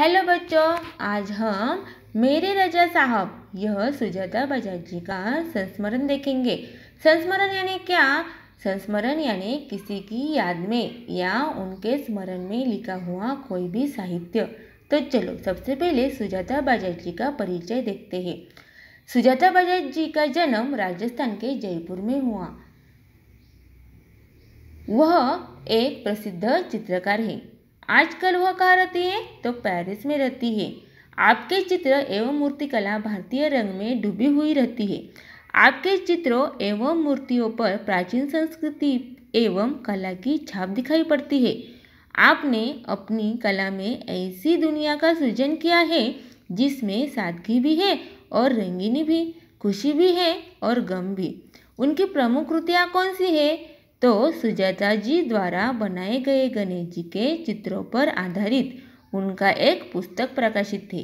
hello बच्चों आज हम मेरे राजा साहब यह सुजाता बजाज जी का संस्मरण देखेंगे संस्मरण यानी क्या संस्मरण यानी किसी की याद में या उनके स्मरण में लिखा हुआ कोई भी साहित्य तो चलो सबसे पहले सुजाता बजाज जी का परिचय देखते हैं सुजाता बजाज जी का जन्म राजस्थान के जयपुर में हुआ वह एक प्रसिद्ध चित्रकार है आजकल वह कहाँ रहती है तो पेरिस में रहती है आपके चित्र एवं मूर्तिकला भारतीय रंग में डूबी हुई रहती है आपके चित्रों एवं मूर्तियों पर प्राचीन संस्कृति एवं कला की छाप दिखाई पड़ती है आपने अपनी कला में ऐसी दुनिया का सृजन किया है जिसमें सादगी भी है और रंगीनी भी खुशी भी है और गम भी उनकी प्रमुख कृतियाँ कौन सी है तो सुजाता जी द्वारा बनाए गए गणेश जी के चित्रों पर आधारित उनका एक पुस्तक प्रकाशित थे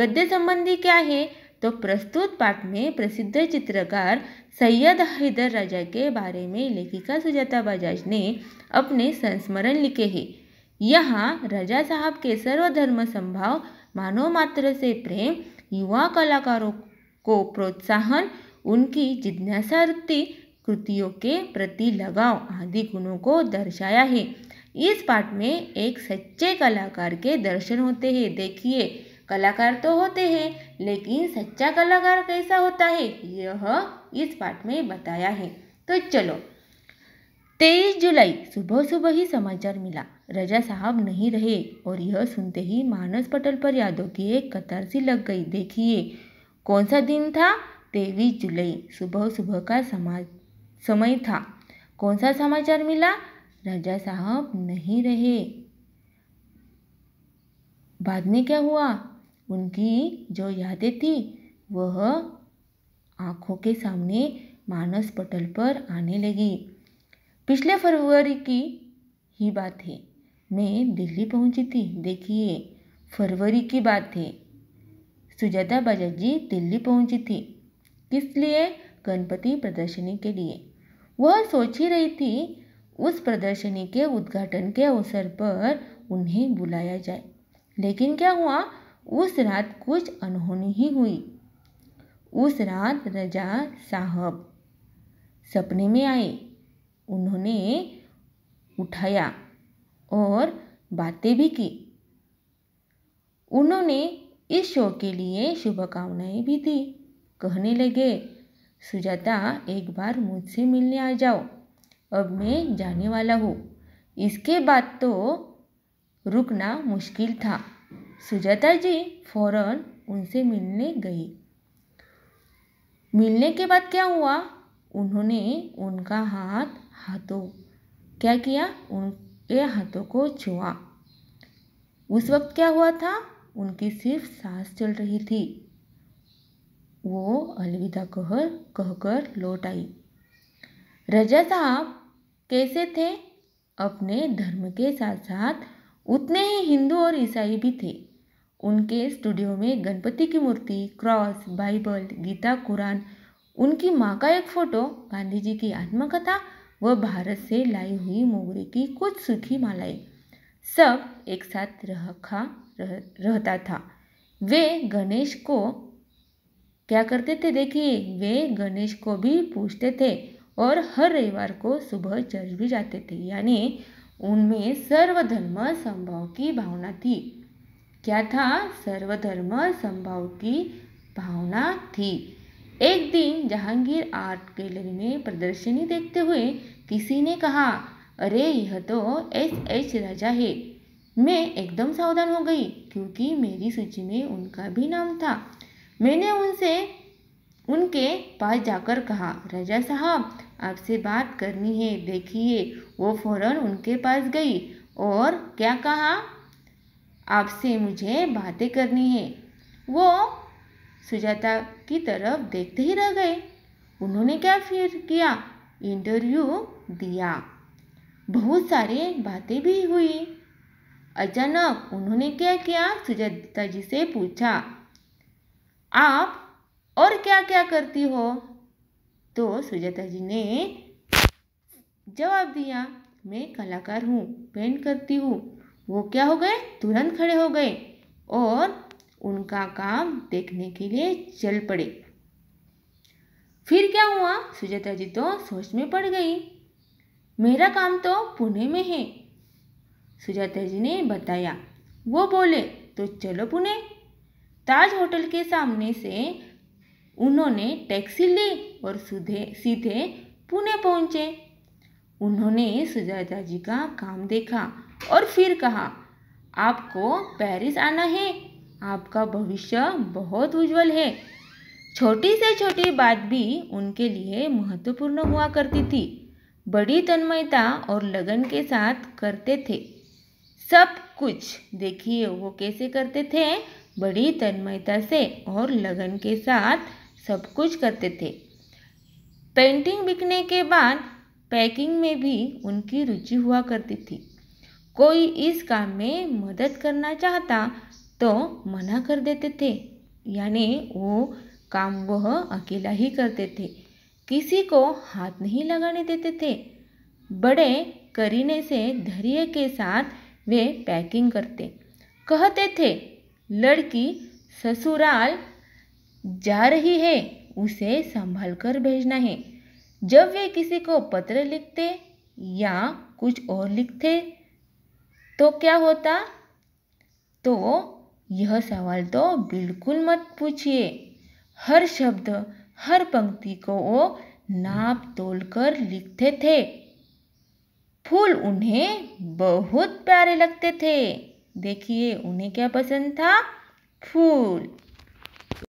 गद्य संबंधी क्या है तो प्रस्तुत पाठ में प्रसिद्ध चित्रकार सैयद हैदर राजा के बारे में लेखिका सुजाता बजाज ने अपने संस्मरण लिखे हैं यहाँ राजा साहब के सर्वधर्म संभाव मानव मात्र से प्रेम युवा कलाकारों को प्रोत्साहन उनकी जिज्ञासा कृतियों के प्रति लगाव आदि गुणों को दर्शाया है इस पाठ में एक सच्चे कलाकार के दर्शन होते हैं देखिए कलाकार तो होते हैं लेकिन सच्चा कलाकार कैसा होता है यह इस पाठ में बताया है तो चलो तेईस जुलाई सुबह सुबह ही समाचार मिला रजा साहब नहीं रहे और यह सुनते ही मानस पटल पर यादों की एक कतार सी लग गई देखिए कौन सा दिन था तेईस जुलाई सुबह सुबह का समाज समय था कौन सा समाचार मिला राजा साहब नहीं रहे बाद में क्या हुआ उनकी जो यादें थी वह आँखों के सामने मानस पटल पर आने लगी पिछले फरवरी की ही बात है मैं दिल्ली पहुंची थी देखिए फरवरी की बात है सुजाता बजाजी दिल्ली पहुंची थी किस लिए गणपति प्रदर्शनी के लिए वह सोच ही रही थी उस प्रदर्शनी के उद्घाटन के अवसर पर उन्हें बुलाया जाए लेकिन क्या हुआ उस रात कुछ अनहोनी ही हुई उस रात रजा साहब सपने में आए उन्होंने उठाया और बातें भी की उन्होंने इस शो के लिए शुभकामनाएं भी दी कहने लगे सुजाता एक बार मुझसे मिलने आ जाओ अब मैं जाने वाला हूँ इसके बाद तो रुकना मुश्किल था सुजाता जी फौरन उनसे मिलने गई मिलने के बाद क्या हुआ उन्होंने उनका हाथ हाथों क्या किया उनके हाथों को छुआ उस वक्त क्या हुआ था उनकी सिर्फ सांस चल रही थी वो अलविदा कह कहकर लौट आई रजा साहब कैसे थे अपने धर्म के साथ साथ उतने ही हिंदू और ईसाई भी थे उनके स्टूडियो में गणपति की मूर्ति क्रॉस बाइबल गीता कुरान उनकी माँ का एक फ़ोटो गांधी जी की आत्मकथा व भारत से लाई हुई मोगरे की कुछ सूखी मालाएं सब एक साथ रखा रह, रहता था वे गणेश को क्या करते थे देखिए वे गणेश को भी पूछते थे और हर रविवार को सुबह चर्च भी जाते थे यानी उनमें सर्वधर्म संभव की भावना थी क्या था सर्वधर्म संभव की भावना थी एक दिन जहांगीर आर्ट गैलरी में प्रदर्शनी देखते हुए किसी ने कहा अरे यह तो एस एच राजा है मैं एकदम सावधान हो गई क्योंकि मेरी सूची में उनका भी नाम था मैंने उनसे उनके पास जाकर कहा राजा साहब आपसे बात करनी है देखिए वो फौरन उनके पास गई और क्या कहा आपसे मुझे बातें करनी है वो सुजाता की तरफ देखते ही रह गए उन्होंने क्या फिर किया इंटरव्यू दिया बहुत सारे बातें भी हुई अचानक उन्होंने क्या किया सुजाता जी से पूछा आप और क्या क्या करती हो तो सुजाता जी ने जवाब दिया मैं कलाकार हूँ पेंट करती हूँ वो क्या हो गए तुरंत खड़े हो गए और उनका काम देखने के लिए चल पड़े फिर क्या हुआ सुजाता जी तो सोच में पड़ गई मेरा काम तो पुणे में है सुजाता जी ने बताया वो बोले तो चलो पुणे ताज होटल के सामने से उन्होंने टैक्सी ली और सीधे सीधे पुणे पहुंचे उन्होंने सुजाता जी का काम देखा और फिर कहा आपको पेरिस आना है आपका भविष्य बहुत उज्जवल है छोटी से छोटी बात भी उनके लिए महत्वपूर्ण हुआ करती थी बड़ी तन्मयता और लगन के साथ करते थे सब कुछ देखिए वो कैसे करते थे बड़ी तन्मयता से और लगन के साथ सब कुछ करते थे पेंटिंग बिकने के बाद पैकिंग में भी उनकी रुचि हुआ करती थी कोई इस काम में मदद करना चाहता तो मना कर देते थे यानी वो काम वह अकेला ही करते थे किसी को हाथ नहीं लगाने देते थे बड़े करीने से धैर्य के साथ वे पैकिंग करते कहते थे लड़की ससुराल जा रही है उसे संभाल कर भेजना है जब वे किसी को पत्र लिखते या कुछ और लिखते तो क्या होता तो यह सवाल तो बिल्कुल मत पूछिए हर शब्द हर पंक्ति को वो नाप तोल कर लिखते थे फूल उन्हें बहुत प्यारे लगते थे देखिए उन्हें क्या पसंद था फूल